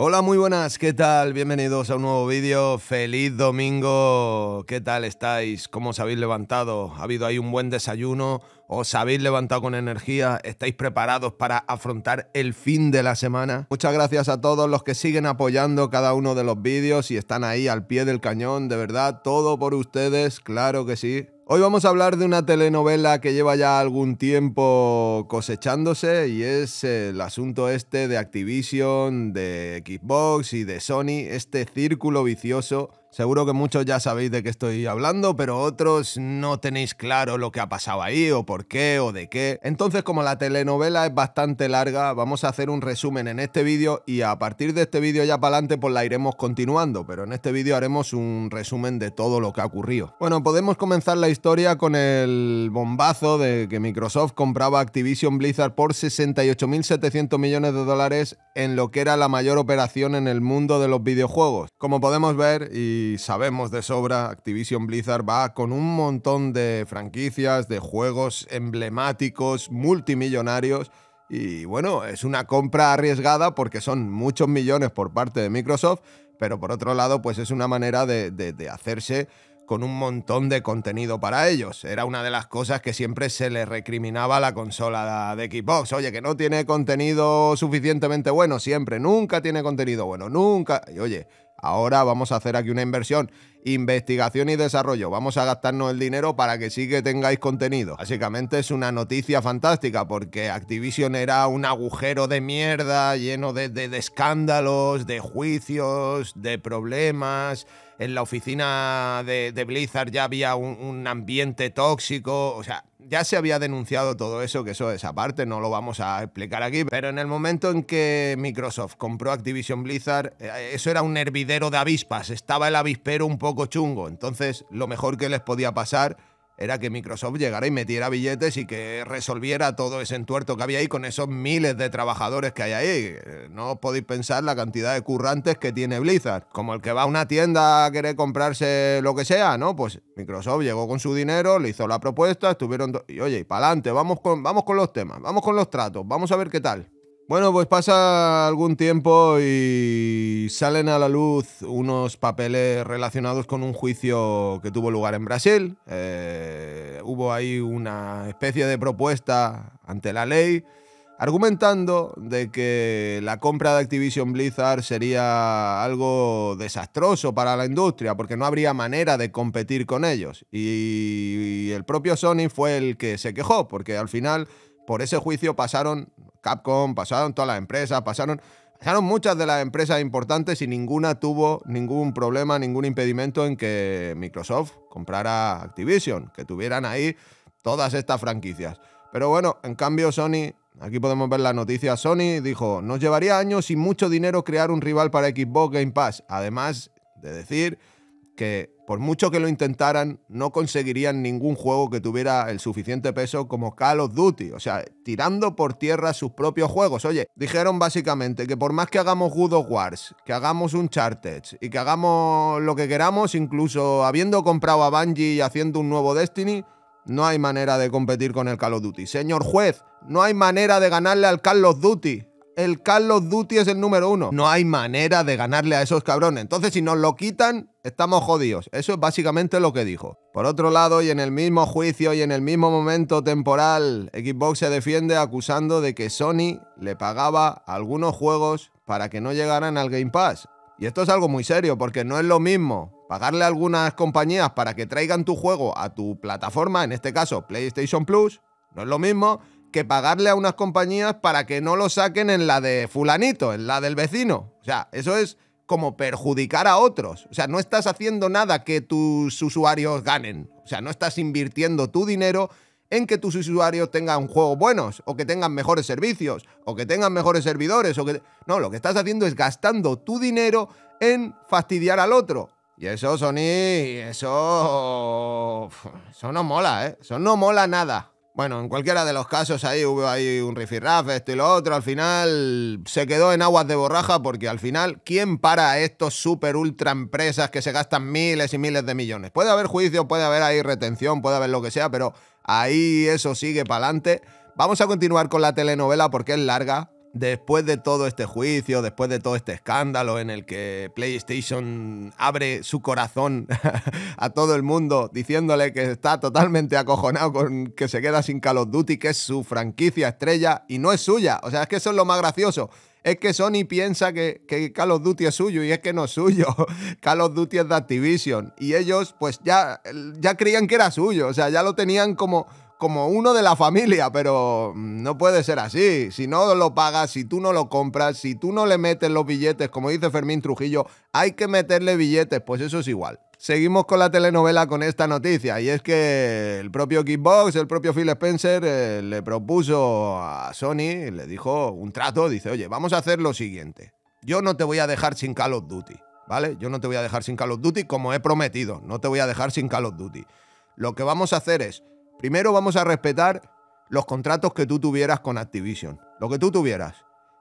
Hola, muy buenas, ¿qué tal? Bienvenidos a un nuevo vídeo, feliz domingo, ¿qué tal estáis? ¿Cómo os habéis levantado? ¿Ha habido ahí un buen desayuno? ¿Os habéis levantado con energía? ¿Estáis preparados para afrontar el fin de la semana? Muchas gracias a todos los que siguen apoyando cada uno de los vídeos y están ahí al pie del cañón, de verdad, todo por ustedes, claro que sí. Hoy vamos a hablar de una telenovela que lleva ya algún tiempo cosechándose y es el asunto este de Activision, de Xbox y de Sony, este círculo vicioso. Seguro que muchos ya sabéis de qué estoy hablando, pero otros no tenéis claro lo que ha pasado ahí o por qué o de qué. Entonces, como la telenovela es bastante larga, vamos a hacer un resumen en este vídeo y a partir de este vídeo ya para adelante pues la iremos continuando, pero en este vídeo haremos un resumen de todo lo que ha ocurrido. Bueno, podemos comenzar la historia historia con el bombazo de que Microsoft compraba Activision Blizzard por 68.700 millones de dólares en lo que era la mayor operación en el mundo de los videojuegos. Como podemos ver y sabemos de sobra, Activision Blizzard va con un montón de franquicias, de juegos emblemáticos, multimillonarios y bueno, es una compra arriesgada porque son muchos millones por parte de Microsoft, pero por otro lado, pues es una manera de, de, de hacerse con un montón de contenido para ellos. Era una de las cosas que siempre se le recriminaba a la consola de Xbox. Oye, que no tiene contenido suficientemente bueno, siempre, nunca tiene contenido bueno, nunca. Y oye, ahora vamos a hacer aquí una inversión, investigación y desarrollo. Vamos a gastarnos el dinero para que sí que tengáis contenido. Básicamente es una noticia fantástica porque Activision era un agujero de mierda lleno de, de escándalos, de juicios, de problemas en la oficina de, Blizzard ya había un, un, ambiente tóxico, o sea, ya se había denunciado todo eso, que eso es aparte, no lo vamos a explicar aquí, pero en el momento en que Microsoft compró Activision Blizzard, eh, eso era un hervidero de avispas, estaba el avispero un poco chungo, entonces lo mejor que les podía pasar era que Microsoft llegara y metiera billetes y que resolviera todo ese entuerto que había ahí con esos miles de trabajadores que hay ahí. Eh, no os podéis pensar la cantidad de currantes que tiene Blizzard. Como el que va a una tienda a querer comprarse lo que sea, ¿no? Pues Microsoft llegó con su dinero, le hizo la propuesta, estuvieron... Y oye, para adelante, vamos con, vamos con los temas, vamos con los tratos, vamos a ver qué tal. Bueno, pues pasa algún tiempo y salen a la luz unos papeles relacionados con un juicio que tuvo lugar en Brasil. Eh, hubo ahí una especie de propuesta ante la ley argumentando de que la compra de Activision Blizzard sería algo desastroso para la industria porque no habría manera de competir con ellos. y el propio Sony fue el que se quejó porque al final por ese juicio pasaron Capcom, pasaron todas las empresas, pasaron, pasaron muchas de las empresas importantes y ninguna tuvo ningún problema, ningún impedimento en que Microsoft comprara Activision, que tuvieran ahí todas estas franquicias. Pero bueno, en cambio Sony, aquí podemos ver la noticia, Sony dijo, nos llevaría años y mucho dinero crear un rival para Xbox Game Pass, además de decir que por mucho que lo intentaran, no conseguirían ningún juego que tuviera el suficiente peso como Call of Duty. O sea, tirando por tierra sus propios juegos. Oye, dijeron básicamente que por más que hagamos God of Wars, que hagamos un Chartage y que hagamos lo que queramos, incluso habiendo comprado a Bungie y haciendo un nuevo Destiny, no hay manera de competir con el Call of Duty. Señor juez, no hay manera de ganarle al Call of Duty. El Carlos Duty es el número uno. No hay manera de ganarle a esos cabrones. Entonces, si nos lo quitan, estamos jodidos. Eso es básicamente lo que dijo. Por otro lado, y en el mismo juicio y en el mismo momento temporal, Xbox se defiende acusando de que Sony le pagaba algunos juegos para que no llegaran al Game Pass. Y esto es algo muy serio, porque no es lo mismo pagarle a algunas compañías para que traigan tu juego a tu plataforma, en este caso PlayStation Plus, no es lo mismo que pagarle a unas compañías para que no lo saquen en la de fulanito, en la del vecino. O sea, eso es como perjudicar a otros. O sea, no estás haciendo nada que tus usuarios ganen. O sea, no estás invirtiendo tu dinero en que tus usuarios tengan juegos buenos, o que tengan mejores servicios, o que tengan mejores servidores, o que... No, lo que estás haciendo es gastando tu dinero en fastidiar al otro. Y eso, Sony, eso... Eso no mola, ¿eh? Eso no mola nada. Bueno, en cualquiera de los casos ahí hubo ahí un rifirrafe, esto y lo otro. Al final se quedó en aguas de borraja porque al final, ¿quién para a estos super ultra empresas que se gastan miles y miles de millones? Puede haber juicio, puede haber ahí retención, puede haber lo que sea, pero ahí eso sigue para adelante. Vamos a continuar con la telenovela porque es larga, después de todo este juicio, después de todo este escándalo en el que PlayStation abre su corazón a todo el mundo diciéndole que está totalmente acojonado con que se queda sin Call of Duty, que es su franquicia estrella y no es suya. O sea, es que eso es lo más gracioso. Es que Sony piensa que, Call of Duty es suyo y es que no es suyo. Call of Duty es de Activision. Y ellos pues ya, ya creían que era suyo. O sea, ya lo tenían como como uno de la familia, pero no puede ser así. Si no lo pagas, si tú no lo compras, si tú no le metes los billetes, como dice Fermín Trujillo, hay que meterle billetes, pues eso es igual. Seguimos con la telenovela con esta noticia y es que el propio Kickbox, el propio Phil Spencer eh, le propuso a Sony, le dijo un trato, dice, oye, vamos a hacer lo siguiente, yo no te voy a dejar sin Call of Duty, ¿vale? Yo no te voy a dejar sin Call of Duty como he prometido, no te voy a dejar sin Call of Duty. Lo que vamos a hacer es, Primero vamos a respetar los contratos que tú tuvieras con Activision, lo que tú tuvieras.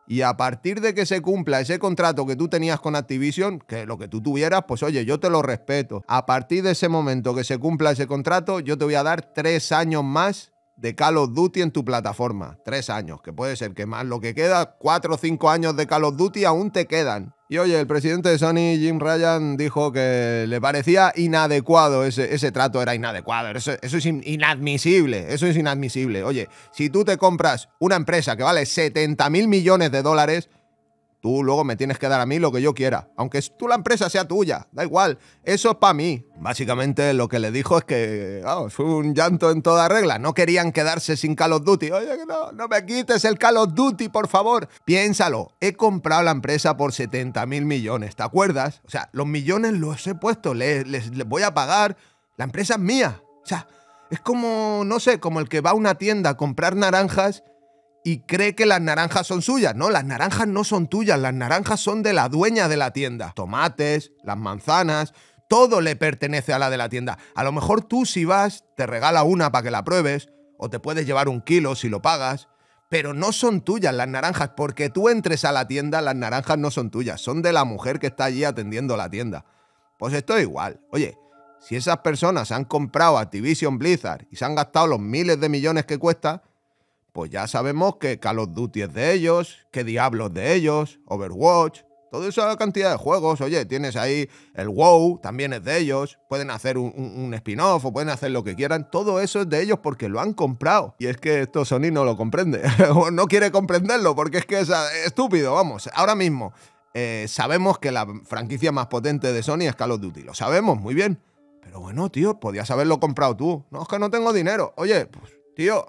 Y a partir de que se cumpla ese contrato que tú tenías con Activision, que lo que tú tuvieras, pues oye, yo te lo respeto. A partir de ese momento que se cumpla ese contrato, yo te voy a dar tres años más de Call of Duty en tu plataforma. Tres años, que puede ser que más lo que queda, cuatro o cinco años de Call of Duty aún te quedan. Y oye, el presidente de Sony, Jim Ryan, dijo que le parecía inadecuado, ese, trato era inadecuado, eso, eso, es inadmisible, eso es inadmisible. Oye, si tú te compras una empresa que vale 70 mil millones de dólares, Tú luego me tienes que dar a mí lo que yo quiera, aunque tú la empresa sea tuya, da igual, eso es para mí. Básicamente lo que le dijo es que ¡vamos! Oh, fue un llanto en toda regla, no querían quedarse sin Call of Duty. Oye, no, no me quites el Call of Duty, por favor. Piénsalo, he comprado la empresa por 70 mil millones, ¿te acuerdas? O sea, los millones los he puesto, les voy a pagar, la empresa es mía. O sea, es como, no sé, como el que va a una tienda a comprar naranjas y cree que las naranjas son suyas. No, las naranjas no son tuyas, las naranjas son de la dueña de la tienda. Tomates, las manzanas, todo le pertenece a la de la tienda. A lo mejor tú si vas te regala una para que la pruebes, o te puedes llevar un kilo si lo pagas, pero no son tuyas las naranjas, porque tú entres a la tienda, las naranjas no son tuyas, son de la mujer que está allí atendiendo la tienda. Pues esto es igual. Oye, si esas personas han comprado Activision Blizzard y se han gastado los miles de millones que cuesta, pues ya sabemos que Call of Duty es de ellos, que Diablos de ellos, Overwatch, toda esa cantidad de juegos. Oye, tienes ahí el WoW, también es de ellos. Pueden hacer un, spin-off o pueden hacer lo que quieran. Todo eso es de ellos porque lo han comprado. Y es que esto Sony no lo comprende. o no quiere comprenderlo porque es que es estúpido, vamos. Ahora mismo eh, sabemos que la franquicia más potente de Sony es Call of Duty. Lo sabemos muy bien. Pero bueno, tío, podías haberlo comprado tú. No, es que no tengo dinero. Oye, pues, tío,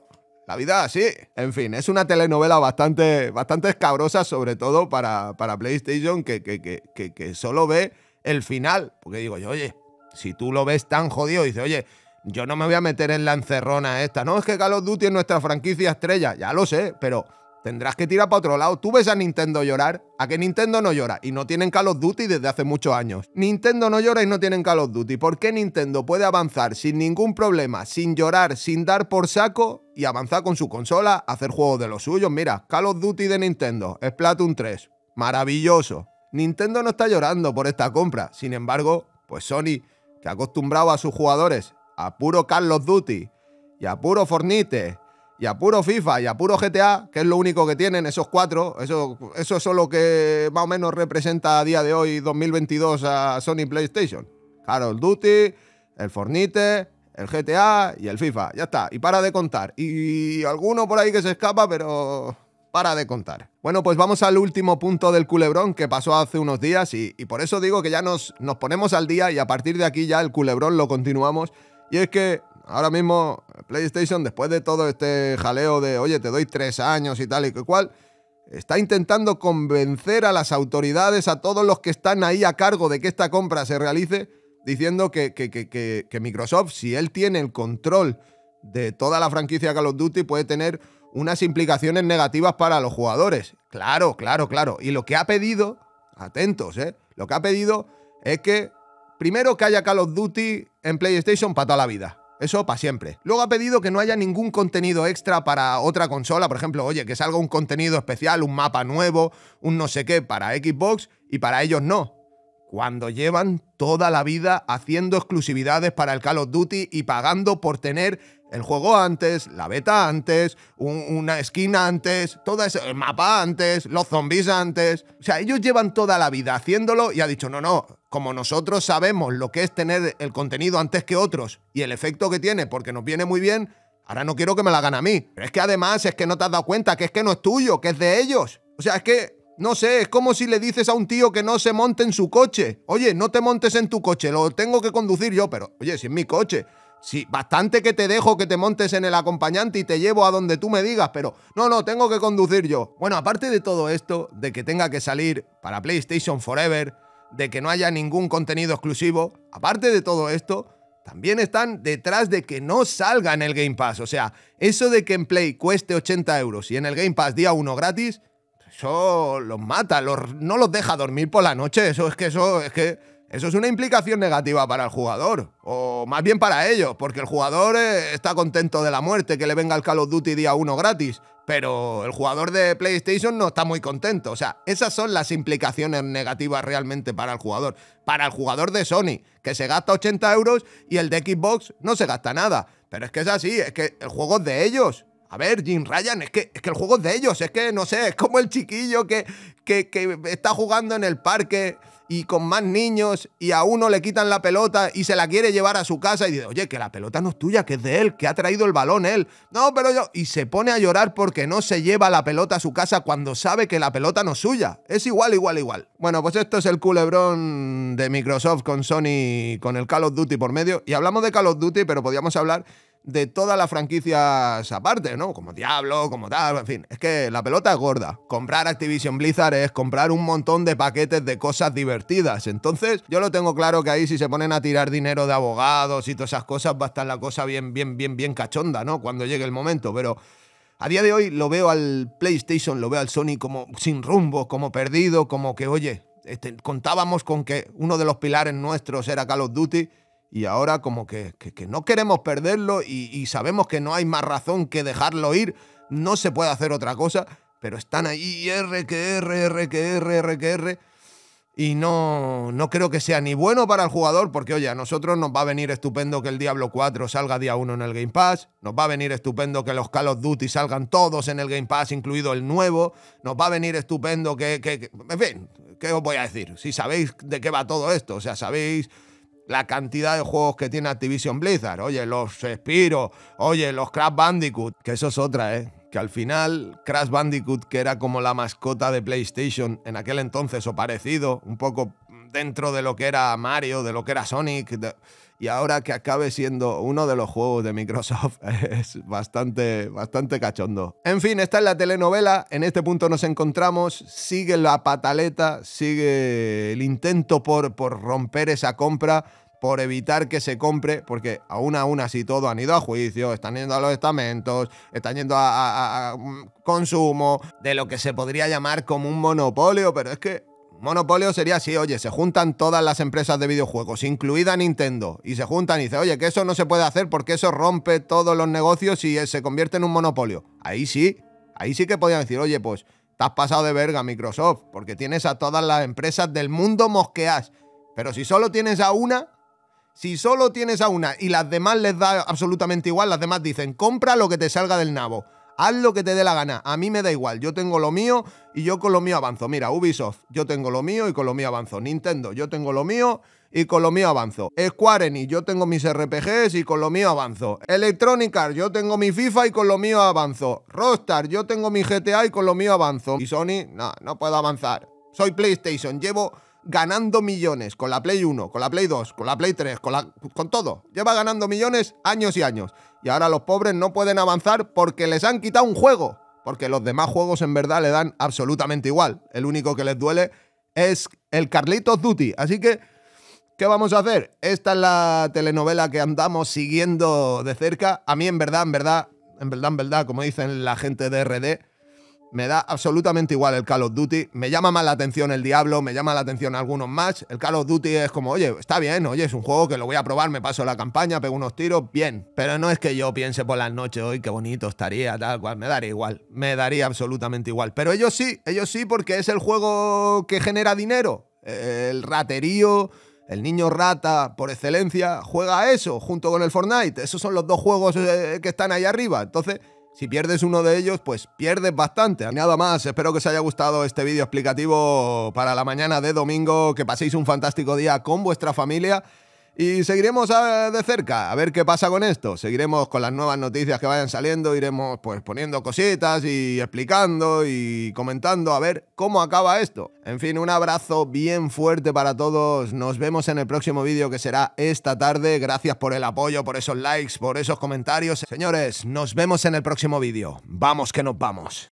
la vida así. En fin, es una telenovela bastante, bastante escabrosa, sobre todo para, para PlayStation, que, que, solo ve el final. Porque digo yo, oye, si tú lo ves tan jodido, dice, oye, yo no me voy a meter en la encerrona esta. No, es que Call of Duty es nuestra franquicia estrella. Ya lo sé, pero Tendrás que tirar para otro lado. Tú ves a Nintendo llorar. ¿A que Nintendo no llora? Y no tienen Call of Duty desde hace muchos años. Nintendo no llora y no tienen Call of Duty. ¿Por qué Nintendo puede avanzar sin ningún problema, sin llorar, sin dar por saco y avanzar con su consola, hacer juegos de los suyos? Mira, Call of Duty de Nintendo, es Splatoon 3. Maravilloso. Nintendo no está llorando por esta compra. Sin embargo, pues Sony, que ha acostumbrado a sus jugadores a puro Call of Duty y a puro Fortnite y a puro FIFA y a puro GTA, que es lo único que tienen esos cuatro, eso, es lo que más o menos representa a día de hoy 2022 a Sony PlayStation. Claro, el Duty, el Fornite, el GTA y el FIFA, ya está, y para de contar. Y alguno por ahí que se escapa, pero para de contar. Bueno, pues vamos al último punto del culebrón que pasó hace unos días y, por eso digo que ya nos, nos ponemos al día y a partir de aquí ya el culebrón lo continuamos. Y es que Ahora mismo, PlayStation, después de todo este jaleo de, oye, te doy tres años y tal y cual, está intentando convencer a las autoridades, a todos los que están ahí a cargo de que esta compra se realice, diciendo que, Microsoft, si él tiene el control de toda la franquicia Call of Duty, puede tener unas implicaciones negativas para los jugadores. Claro, claro, claro. Y lo que ha pedido, atentos, ¿eh? Lo que ha pedido es que primero que haya Call of Duty en PlayStation para toda la vida. Eso para siempre. Luego ha pedido que no haya ningún contenido extra para otra consola, por ejemplo, oye, que salga un contenido especial, un mapa nuevo, un no sé qué para Xbox y para ellos no. Cuando llevan toda la vida haciendo exclusividades para el Call of Duty y pagando por tener el juego antes, la beta antes, una skin antes, todo eso, el mapa antes, los zombies antes. O sea, ellos llevan toda la vida haciéndolo y ha dicho, no, no, como nosotros sabemos lo que es tener el contenido antes que otros y el efecto que tiene porque nos viene muy bien, ahora no quiero que me la hagan a mí. Pero es que además es que no te has dado cuenta que es que no es tuyo, que es de ellos. O sea, es que, no sé, es como si le dices a un tío que no se monte en su coche. Oye, no te montes en tu coche, lo tengo que conducir yo, pero oye, si es mi coche. Sí, bastante que te dejo que te montes en el acompañante y te llevo a donde tú me digas, pero no, no, tengo que conducir yo. Bueno, aparte de todo esto, de que tenga que salir para PlayStation Forever, de que no haya ningún contenido exclusivo, aparte de todo esto, también están detrás de que no salga en el Game Pass. O sea, eso de que en Play cueste 80 euros y en el Game Pass día 1 gratis, eso los mata, no los deja dormir por la noche. Eso es que eso es que eso es una implicación negativa para el jugador, o más bien para ellos, porque el jugador eh, está contento de la muerte que le venga el Call of Duty día 1 gratis, pero el jugador de PlayStation no está muy contento. O sea, esas son las implicaciones negativas realmente para el jugador. Para el jugador de Sony, que se gasta 80 euros y el de Xbox no se gasta nada. Pero es que es así, es que el juego es de ellos. A ver, Jim Ryan, es que, que el juego es de ellos, es que no sé, es como el chiquillo que, que, que está jugando en el parque y con más niños y a uno le quitan la pelota y se la quiere llevar a su casa y dice, oye, que la pelota no es tuya, que es de él, que ha traído el balón él. No, pero yo... Y se pone a llorar porque no se lleva la pelota a su casa cuando sabe que la pelota no es suya. Es igual, igual, igual. Bueno, pues esto es el culebrón de Microsoft con Sony, con el Call of Duty por medio. Y hablamos de Call of Duty, pero podíamos hablar de todas las franquicias aparte, ¿no? Como Diablo, como tal, en fin. Es que la pelota es gorda. Comprar Activision Blizzard es comprar un montón de paquetes de cosas divertidas. Entonces, yo lo tengo claro que ahí si se ponen a tirar dinero de abogados y todas esas cosas, va a estar la cosa bien, bien, bien, bien cachonda, ¿no? Cuando llegue el momento, pero... A día de hoy lo veo al PlayStation, lo veo al Sony como sin rumbo, como perdido, como que, oye, este, contábamos con que uno de los pilares nuestros era Call of Duty y ahora como que, no queremos perderlo y, sabemos que no hay más razón que dejarlo ir, no se puede hacer otra cosa, pero están ahí R que R, R que R, R que R. Y no, no creo que sea ni bueno para el jugador, porque oye, a nosotros nos va a venir estupendo que el Diablo 4 salga día 1 en el Game Pass, nos va a venir estupendo que los Call of Duty salgan todos en el Game Pass, incluido el nuevo, nos va a venir estupendo que, que en fin, ¿qué os voy a decir? Si sabéis de qué va todo esto, o sea, sabéis la cantidad de juegos que tiene Activision Blizzard. Oye, los Spiro, oye, los Crash Bandicoot, que eso es otra, ¿eh? Que al final Crash Bandicoot, que era como la mascota de PlayStation en aquel entonces o parecido, un poco dentro de lo que era Mario, de lo que era Sonic, y ahora que acabe siendo uno de los juegos de Microsoft es bastante, bastante cachondo. En fin, esta es la telenovela, en este punto nos encontramos, sigue la pataleta, sigue el intento por, por romper esa compra, por evitar que se compre, porque aún aún así todo han ido a juicio, están yendo a los estamentos, están yendo a, mm, consumo, de lo que se podría llamar como un monopolio, pero es que monopolio sería así, oye, se juntan todas las empresas de videojuegos, incluida Nintendo, y se juntan y dicen, oye, que eso no se puede hacer porque eso rompe todos los negocios y eh, se convierte en un monopolio. Ahí sí, ahí sí que podían decir, oye, pues te has pasado de verga Microsoft, porque tienes a todas las empresas del mundo mosqueas. Pero si solo tienes a una, si solo tienes a una y las demás les da absolutamente igual, las demás dicen, compra lo que te salga del nabo. Haz lo que te dé la gana. A mí me da igual. Yo tengo lo mío y yo con lo mío avanzo. Mira, Ubisoft, yo tengo lo mío y con lo mío avanzo. Nintendo, yo tengo lo mío y con lo mío avanzo. Square Enix, yo tengo mis RPGs y con lo mío avanzo. Electronic Arts, yo tengo mi FIFA y con lo mío avanzo. Rockstar, yo tengo mi GTA y con lo mío avanzo. Y Sony, no, no puedo avanzar. Soy PlayStation, llevo ganando millones con la Play 1, con la Play 2, con la Play 3, con, la, con todo. Lleva ganando millones años y años. Y ahora los pobres no pueden avanzar porque les han quitado un juego. Porque los demás juegos en verdad le dan absolutamente igual. El único que les duele es el Carlitos Duty. Así que, ¿qué vamos a hacer? Esta es la telenovela que andamos siguiendo de cerca. A mí en verdad, en verdad, en verdad, en verdad, como dicen la gente de RD, me da absolutamente igual el Call of Duty. Me llama más la atención el Diablo, me llama la atención algunos más. El Call of Duty es como, oye, está bien, oye, es un juego que lo voy a probar, me paso la campaña, pego unos tiros, bien. Pero no es que yo piense por las noches hoy qué bonito estaría, tal cual. Me daría igual, me daría absolutamente igual. Pero ellos sí, ellos sí, porque es el juego que genera dinero. El raterío, el niño rata por excelencia, juega a eso junto con el Fortnite. Esos son los dos juegos eh, que están ahí arriba. Entonces si pierdes uno de ellos, pues pierdes bastante. nada más, espero que os haya gustado este vídeo explicativo para la mañana de domingo, que paséis un fantástico día con vuestra familia y seguiremos de cerca a ver qué pasa con esto. Seguiremos con las nuevas noticias que vayan saliendo, iremos pues poniendo cositas y explicando y comentando a ver cómo acaba esto. En fin, un abrazo bien fuerte para todos. Nos vemos en el próximo vídeo que será esta tarde. Gracias por el apoyo, por esos likes, por esos comentarios. Señores, nos vemos en el próximo vídeo. Vamos que nos vamos.